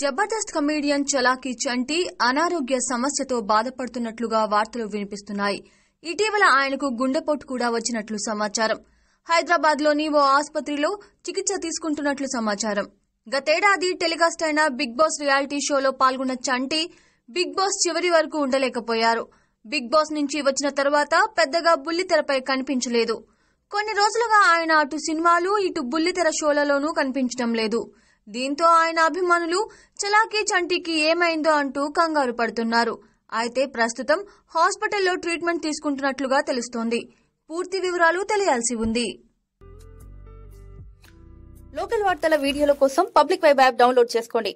Jabardasth comedian చలాకీ చంటి అనారోగ్య సమస్యతో బాధపడుతున్నట్లుగా వార్తలు వినిపిస్తున్నాయి ఇటీవల ఆయనకు గుండెపోటు కూడా వచ్చినట్లు సమాచారం హైదరాబాద్లోని ఓ ఆసుపత్రిలో చికిత్స తీసుకుంటున్నట్లు సమాచారం గతేడాది టెలికాస్ట్ అయిన బిగ్ బాస్ రియాలిటీ షోలో పాల్గొన్న చంటి బిగ్ బాస్ చివరి వరకు ఉండలేకపోయారు బిగ్ బాస్ నుంచి వచ్చిన తర్వాత పెద్దగా బుల్లితెరపై కనిపించలేదు కొన్ని రోజులుగా ఆయన అటు సినిమాలు ఇటు బుల్లితెర షోలలోనూ కనిపించడం లేదు దీంతో ఆయన అభిమానులు చలాకీ చంటికి ఏమైందో అంటూ కంగారు పడుతున్నారు అయితే ప్రస్తుతం హాస్పిటల్లో ట్రీట్మెంట్ తీసుకుంటున్నట్లుగా తెలుస్తోంది పూర్తి వివరాలు తెలియాల్సి ఉంది లోకల్ వార్తల వీడియోల కోసం పబ్లిక్ వైబ్ యాప్ డౌన్లోడ్ చేసుకోండి